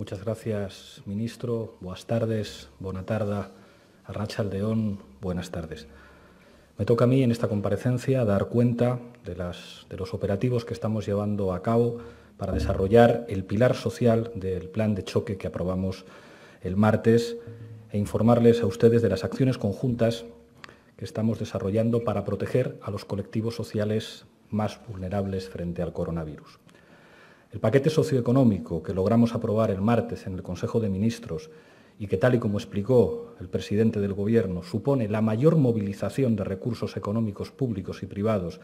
Muchas gracias, ministro. Buenas tardes, buena a Arracha Aldeón, buenas tardes. Me toca a mí en esta comparecencia dar cuenta de los operativos que estamos llevando a cabo para desarrollar el pilar social del plan de choque que aprobamos el martes e informarles a ustedes de las acciones conjuntas que estamos desarrollando para proteger a los colectivos sociales más vulnerables frente al coronavirus. El paquete socioeconómico que logramos aprobar el martes en el Consejo de Ministros y que, tal y como explicó el presidente del Gobierno, supone la mayor movilización de recursos económicos públicos y privados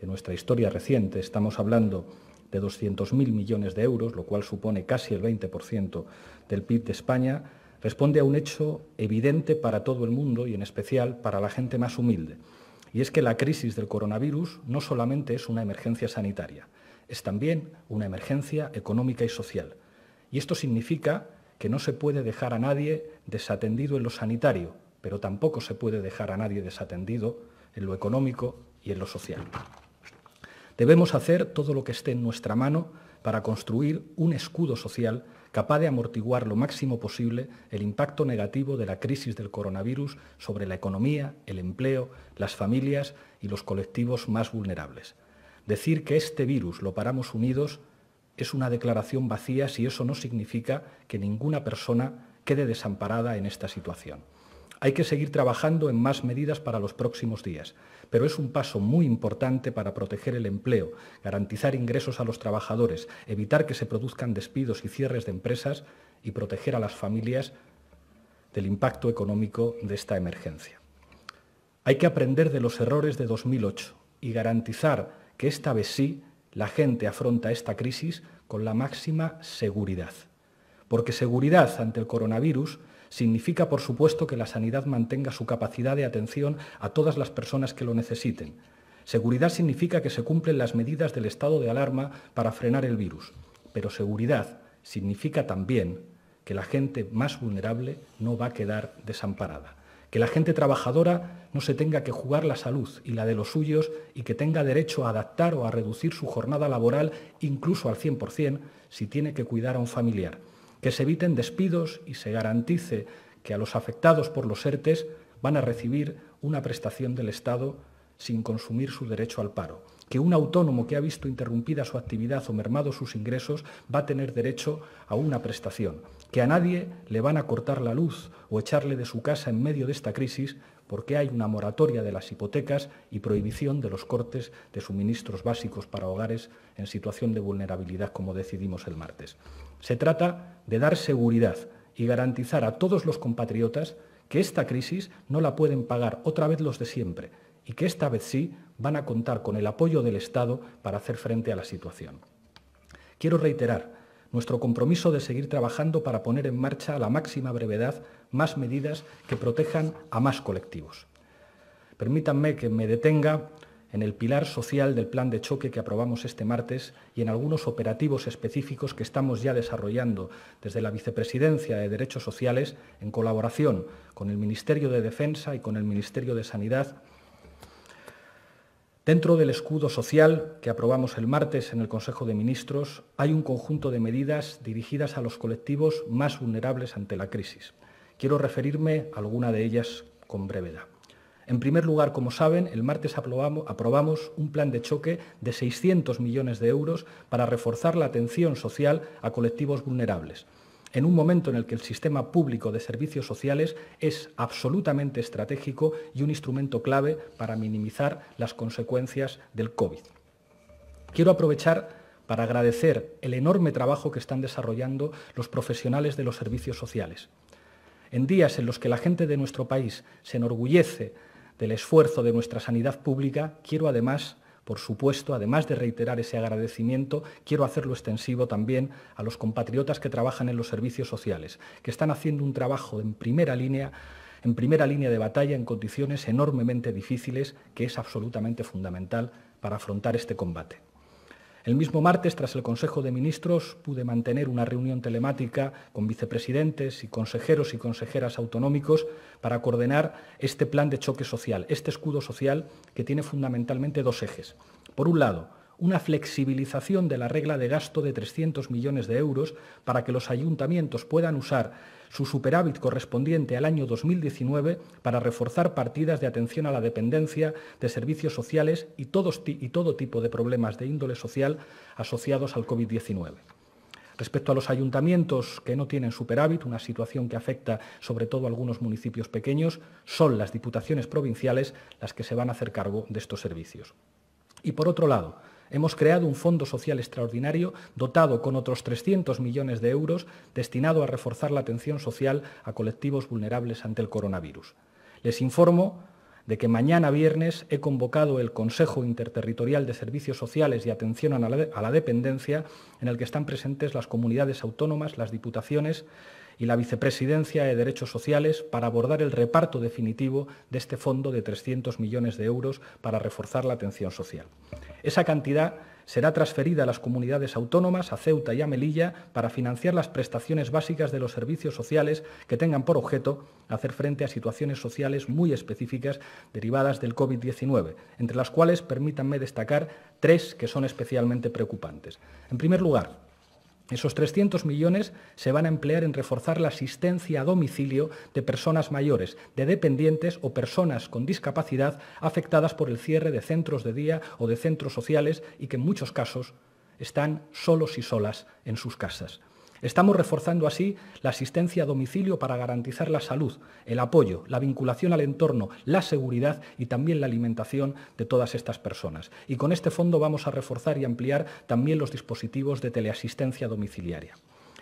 de nuestra historia reciente, estamos hablando de 200.000 millones de euros, lo cual supone casi el 20% del PIB de España, responde a un hecho evidente para todo el mundo y en especial para la gente más humilde y es que la crisis del coronavirus no solamente es una emergencia sanitaria, es también una emergencia económica y social. Y esto significa que no se puede dejar a nadie desatendido en lo sanitario, pero tampoco se puede dejar a nadie desatendido en lo económico y en lo social. Debemos hacer todo lo que esté en nuestra mano para construir un escudo social capaz de amortiguar lo máximo posible el impacto negativo de la crisis del coronavirus sobre la economía, el empleo, las familias y los colectivos más vulnerables. Decir que este virus lo paramos unidos es una declaración vacía si eso no significa que ninguna persona quede desamparada en esta situación. Hay que seguir trabajando en más medidas para los próximos días, pero es un paso muy importante para proteger el empleo, garantizar ingresos a los trabajadores, evitar que se produzcan despidos y cierres de empresas y proteger a las familias del impacto económico de esta emergencia. Hay que aprender de los errores de 2008 y garantizar que esta vez sí la gente afronta esta crisis con la máxima seguridad. Porque seguridad ante el coronavirus Significa, por supuesto, que la sanidad mantenga su capacidad de atención a todas las personas que lo necesiten. Seguridad significa que se cumplen las medidas del estado de alarma para frenar el virus. Pero seguridad significa también que la gente más vulnerable no va a quedar desamparada. Que la gente trabajadora no se tenga que jugar la salud y la de los suyos y que tenga derecho a adaptar o a reducir su jornada laboral incluso al 100% si tiene que cuidar a un familiar que se eviten despidos y se garantice que a los afectados por los ERTES van a recibir una prestación del Estado sin consumir su derecho al paro que un autónomo que ha visto interrumpida su actividad o mermado sus ingresos va a tener derecho a una prestación, que a nadie le van a cortar la luz o echarle de su casa en medio de esta crisis porque hay una moratoria de las hipotecas y prohibición de los cortes de suministros básicos para hogares en situación de vulnerabilidad, como decidimos el martes. Se trata de dar seguridad y garantizar a todos los compatriotas que esta crisis no la pueden pagar otra vez los de siempre, y que esta vez sí van a contar con el apoyo del Estado para hacer frente a la situación. Quiero reiterar nuestro compromiso de seguir trabajando para poner en marcha a la máxima brevedad más medidas que protejan a más colectivos. Permítanme que me detenga en el pilar social del plan de choque que aprobamos este martes y en algunos operativos específicos que estamos ya desarrollando desde la Vicepresidencia de Derechos Sociales en colaboración con el Ministerio de Defensa y con el Ministerio de Sanidad Dentro del escudo social que aprobamos el martes en el Consejo de Ministros, hay un conjunto de medidas dirigidas a los colectivos más vulnerables ante la crisis. Quiero referirme a alguna de ellas con brevedad. En primer lugar, como saben, el martes aprobamos un plan de choque de 600 millones de euros para reforzar la atención social a colectivos vulnerables, en un momento en el que el sistema público de servicios sociales es absolutamente estratégico y un instrumento clave para minimizar las consecuencias del COVID. Quiero aprovechar para agradecer el enorme trabajo que están desarrollando los profesionales de los servicios sociales. En días en los que la gente de nuestro país se enorgullece del esfuerzo de nuestra sanidad pública, quiero además por supuesto, además de reiterar ese agradecimiento, quiero hacerlo extensivo también a los compatriotas que trabajan en los servicios sociales, que están haciendo un trabajo en primera línea en primera línea de batalla en condiciones enormemente difíciles que es absolutamente fundamental para afrontar este combate. El mismo martes, tras el Consejo de Ministros, pude mantener una reunión telemática con vicepresidentes y consejeros y consejeras autonómicos para coordinar este plan de choque social, este escudo social que tiene fundamentalmente dos ejes. Por un lado, una flexibilización de la regla de gasto de 300 millones de euros para que los ayuntamientos puedan usar su superávit correspondiente al año 2019 para reforzar partidas de atención a la dependencia, de servicios sociales y, y todo tipo de problemas de índole social asociados al COVID-19. Respecto a los ayuntamientos que no tienen superávit, una situación que afecta sobre todo algunos municipios pequeños, son las diputaciones provinciales las que se van a hacer cargo de estos servicios. Y por otro lado, hemos creado un fondo social extraordinario dotado con otros 300 millones de euros destinado a reforzar la atención social a colectivos vulnerables ante el coronavirus. Les informo de que mañana viernes he convocado el Consejo Interterritorial de Servicios Sociales y Atención a la, Dependencia, en el que están presentes las comunidades autónomas, las diputaciones, y la Vicepresidencia de Derechos Sociales para abordar el reparto definitivo de este fondo de 300 millones de euros para reforzar la atención social. Esa cantidad será transferida a las comunidades autónomas, a Ceuta y a Melilla, para financiar las prestaciones básicas de los servicios sociales que tengan por objeto hacer frente a situaciones sociales muy específicas derivadas del COVID-19, entre las cuales permítanme destacar tres que son especialmente preocupantes. En primer lugar, esos 300 millones se van a emplear en reforzar la asistencia a domicilio de personas mayores, de dependientes o personas con discapacidad afectadas por el cierre de centros de día o de centros sociales y que en muchos casos están solos y solas en sus casas. Estamos reforzando así la asistencia a domicilio para garantizar la salud, el apoyo, la vinculación al entorno, la seguridad y también la alimentación de todas estas personas. Y con este fondo vamos a reforzar y ampliar también los dispositivos de teleasistencia domiciliaria.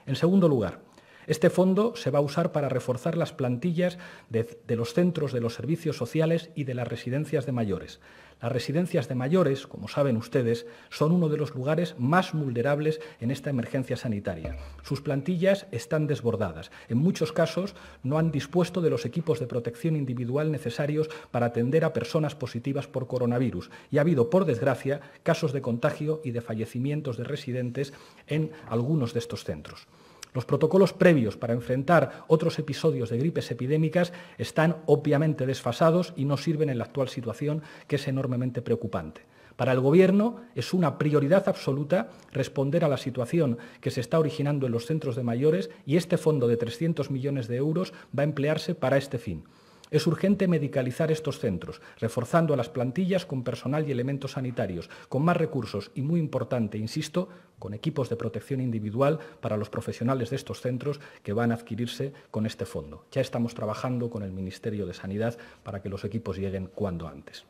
En segundo lugar, este fondo se va a usar para reforzar las plantillas de, los centros de los servicios sociales y de las residencias de mayores. Las residencias de mayores, como saben ustedes, son uno de los lugares más vulnerables en esta emergencia sanitaria. Sus plantillas están desbordadas. En muchos casos no han dispuesto de los equipos de protección individual necesarios para atender a personas positivas por coronavirus. Y ha habido, por desgracia, casos de contagio y de fallecimientos de residentes en algunos de estos centros. Los protocolos previos para enfrentar otros episodios de gripes epidémicas están obviamente desfasados y no sirven en la actual situación, que es enormemente preocupante. Para el Gobierno es una prioridad absoluta responder a la situación que se está originando en los centros de mayores y este fondo de 300 millones de euros va a emplearse para este fin. Es urgente medicalizar estos centros, reforzando a las plantillas con personal y elementos sanitarios, con más recursos y, muy importante, insisto, con equipos de protección individual para los profesionales de estos centros que van a adquirirse con este fondo. Ya estamos trabajando con el Ministerio de Sanidad para que los equipos lleguen cuando antes.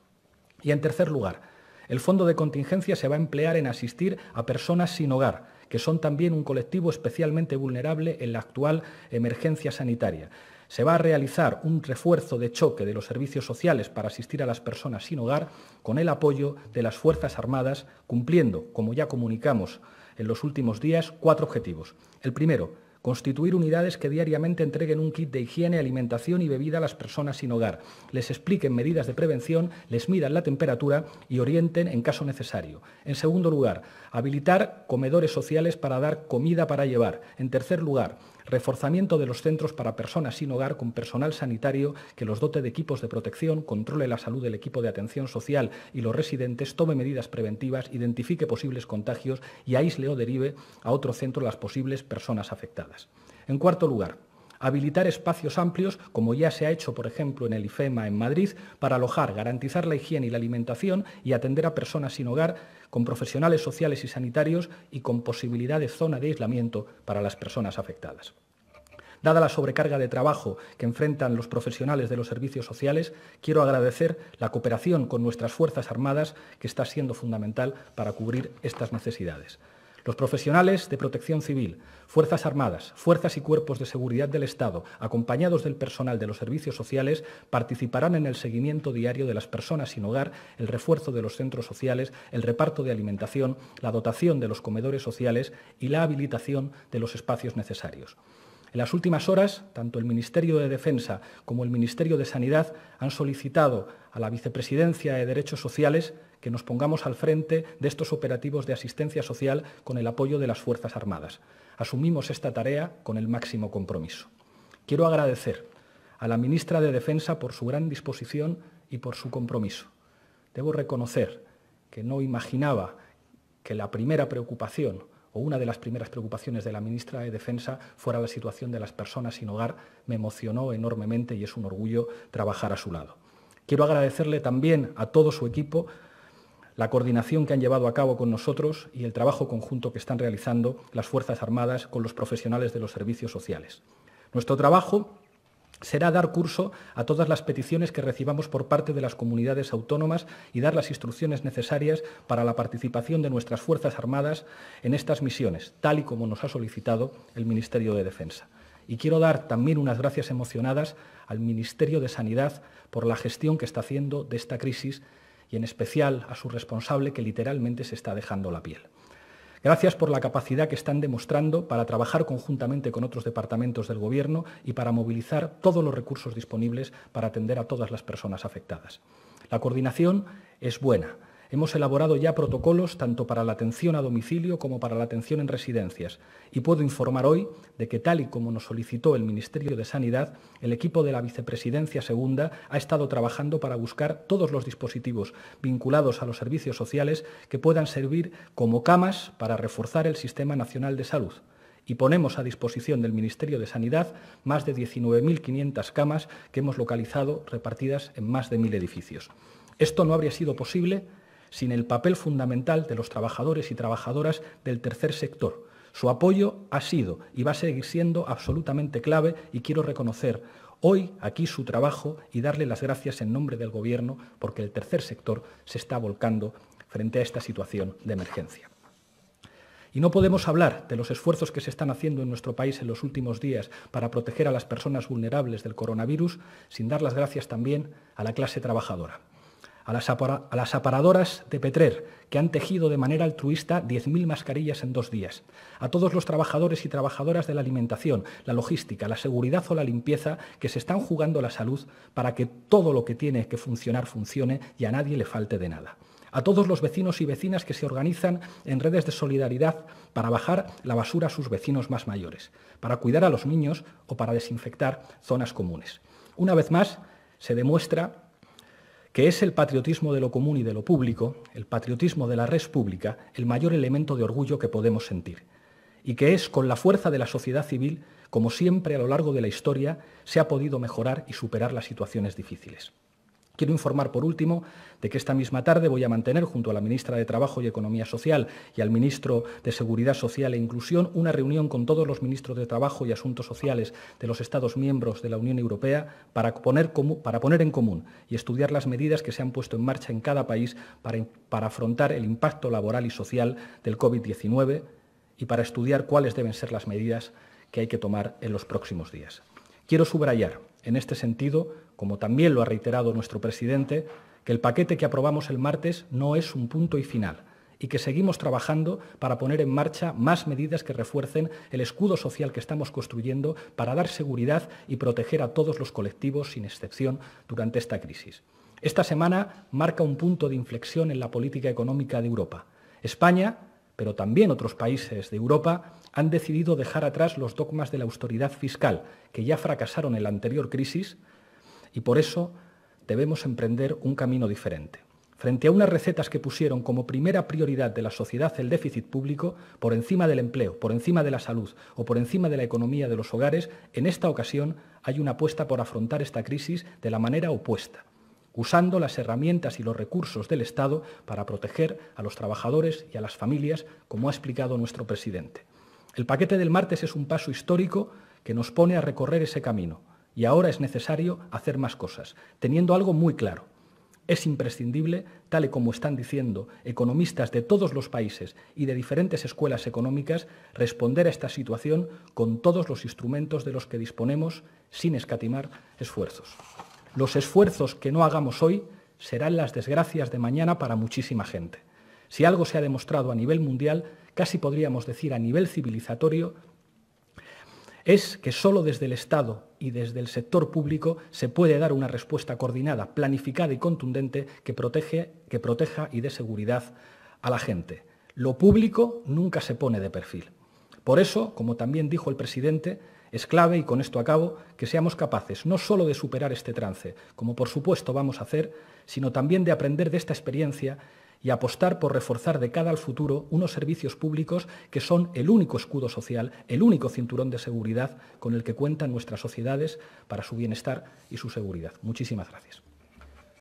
Y en tercer lugar, el fondo de contingencia se va a emplear en asistir a personas sin hogar, que son también un colectivo especialmente vulnerable en la actual emergencia sanitaria. Se va a realizar un refuerzo de choque de los servicios sociales para asistir a las personas sin hogar con el apoyo de las Fuerzas Armadas, cumpliendo, como ya comunicamos en los últimos días, cuatro objetivos. El primero, Constituir unidades que diariamente entreguen un kit de higiene, alimentación y bebida a las personas sin hogar. Les expliquen medidas de prevención, les midan la temperatura y orienten en caso necesario. En segundo lugar, habilitar comedores sociales para dar comida para llevar. En tercer lugar, reforzamiento de los centros para personas sin hogar con personal sanitario que los dote de equipos de protección, controle la salud del equipo de atención social y los residentes, tome medidas preventivas, identifique posibles contagios y aísle o derive a otro centro las posibles personas afectadas. En cuarto lugar, habilitar espacios amplios, como ya se ha hecho, por ejemplo, en el IFEMA en Madrid, para alojar, garantizar la higiene y la alimentación y atender a personas sin hogar, con profesionales sociales y sanitarios y con posibilidad de zona de aislamiento para las personas afectadas. Dada la sobrecarga de trabajo que enfrentan los profesionales de los servicios sociales, quiero agradecer la cooperación con nuestras Fuerzas Armadas que está siendo fundamental para cubrir estas necesidades. Los profesionales de protección civil, Fuerzas Armadas, Fuerzas y Cuerpos de Seguridad del Estado, acompañados del personal de los servicios sociales, participarán en el seguimiento diario de las personas sin hogar, el refuerzo de los centros sociales, el reparto de alimentación, la dotación de los comedores sociales y la habilitación de los espacios necesarios. En las últimas horas, tanto el Ministerio de Defensa como el Ministerio de Sanidad han solicitado a la Vicepresidencia de Derechos Sociales que nos pongamos al frente de estos operativos de asistencia social con el apoyo de las Fuerzas Armadas. Asumimos esta tarea con el máximo compromiso. Quiero agradecer a la ministra de Defensa por su gran disposición y por su compromiso. Debo reconocer que no imaginaba que la primera preocupación o una de las primeras preocupaciones de la ministra de Defensa fuera la situación de las personas sin hogar, me emocionó enormemente y es un orgullo trabajar a su lado. Quiero agradecerle también a todo su equipo la coordinación que han llevado a cabo con nosotros y el trabajo conjunto que están realizando las Fuerzas Armadas con los profesionales de los servicios sociales. Nuestro trabajo será dar curso a todas las peticiones que recibamos por parte de las comunidades autónomas y dar las instrucciones necesarias para la participación de nuestras Fuerzas Armadas en estas misiones, tal y como nos ha solicitado el Ministerio de Defensa. Y quiero dar también unas gracias emocionadas al Ministerio de Sanidad por la gestión que está haciendo de esta crisis y en especial a su responsable que literalmente se está dejando la piel. Gracias por la capacidad que están demostrando para trabajar conjuntamente con otros departamentos del Gobierno y para movilizar todos los recursos disponibles para atender a todas las personas afectadas. La coordinación es buena Hemos elaborado ya protocolos tanto para la atención a domicilio como para la atención en residencias y puedo informar hoy de que tal y como nos solicitó el Ministerio de Sanidad, el equipo de la Vicepresidencia Segunda ha estado trabajando para buscar todos los dispositivos vinculados a los servicios sociales que puedan servir como camas para reforzar el Sistema Nacional de Salud y ponemos a disposición del Ministerio de Sanidad más de 19.500 camas que hemos localizado repartidas en más de 1.000 edificios. Esto no habría sido posible sin el papel fundamental de los trabajadores y trabajadoras del tercer sector. Su apoyo ha sido y va a seguir siendo absolutamente clave y quiero reconocer hoy aquí su trabajo y darle las gracias en nombre del Gobierno porque el tercer sector se está volcando frente a esta situación de emergencia. Y no podemos hablar de los esfuerzos que se están haciendo en nuestro país en los últimos días para proteger a las personas vulnerables del coronavirus sin dar las gracias también a la clase trabajadora a las, aparadoras de Petrer, que han tejido de manera altruista 10.000 mascarillas en dos días, a todos los trabajadores y trabajadoras de la alimentación, la logística, la seguridad o la limpieza que se están jugando la salud para que todo lo que tiene que funcionar funcione y a nadie le falte de nada a todos los vecinos y vecinas que se organizan en redes de solidaridad para bajar la basura a sus vecinos más mayores, para cuidar a los niños o para desinfectar zonas comunes. Una vez más, se demuestra que es el patriotismo de lo común y de lo público, el patriotismo de la res pública, el mayor elemento de orgullo que podemos sentir, y que es con la fuerza de la sociedad civil como siempre a lo largo de la historia se ha podido mejorar y superar las situaciones difíciles. Quiero informar, por último, de que esta misma tarde voy a mantener, junto a la ministra de Trabajo y Economía Social y al ministro de Seguridad Social e Inclusión, una reunión con todos los ministros de Trabajo y Asuntos Sociales de los Estados miembros de la Unión Europea para poner, para poner en común y estudiar las medidas que se han puesto en marcha en cada país para, para afrontar el impacto laboral y social del COVID-19 y para estudiar cuáles deben ser las medidas que hay que tomar en los próximos días. Quiero subrayar, en este sentido, como también lo ha reiterado nuestro presidente, que el paquete que aprobamos el martes no es un punto y final y que seguimos trabajando para poner en marcha más medidas que refuercen el escudo social que estamos construyendo para dar seguridad y proteger a todos los colectivos, sin excepción, durante esta crisis. Esta semana marca un punto de inflexión en la política económica de Europa. España, pero también otros países de Europa, han decidido dejar atrás los dogmas de la austeridad fiscal, que ya fracasaron en la anterior crisis, y por eso debemos emprender un camino diferente. Frente a unas recetas que pusieron como primera prioridad de la sociedad el déficit público por encima del empleo, por encima de la salud o por encima de la economía de los hogares, en esta ocasión hay una apuesta por afrontar esta crisis de la manera opuesta, usando las herramientas y los recursos del Estado para proteger a los trabajadores y a las familias, como ha explicado nuestro presidente. El paquete del martes es un paso histórico que nos pone a recorrer ese camino y ahora es necesario hacer más cosas, teniendo algo muy claro. Es imprescindible, tal y como están diciendo economistas de todos los países y de diferentes escuelas económicas, responder a esta situación con todos los instrumentos de los que disponemos sin escatimar esfuerzos. Los esfuerzos que no hagamos hoy serán las desgracias de mañana para muchísima gente. Si algo se ha demostrado a nivel mundial, casi podríamos decir a nivel civilizatorio, es que solo desde el Estado y desde el sector público se puede dar una respuesta coordinada, planificada y contundente que, protege, que proteja y dé seguridad a la gente. Lo público nunca se pone de perfil. Por eso, como también dijo el presidente, es clave, y con esto acabo, que seamos capaces no solo de superar este trance, como por supuesto vamos a hacer, sino también de aprender de esta experiencia y apostar por reforzar de cara al futuro unos servicios públicos que son el único escudo social, el único cinturón de seguridad con el que cuentan nuestras sociedades para su bienestar y su seguridad. Muchísimas gracias.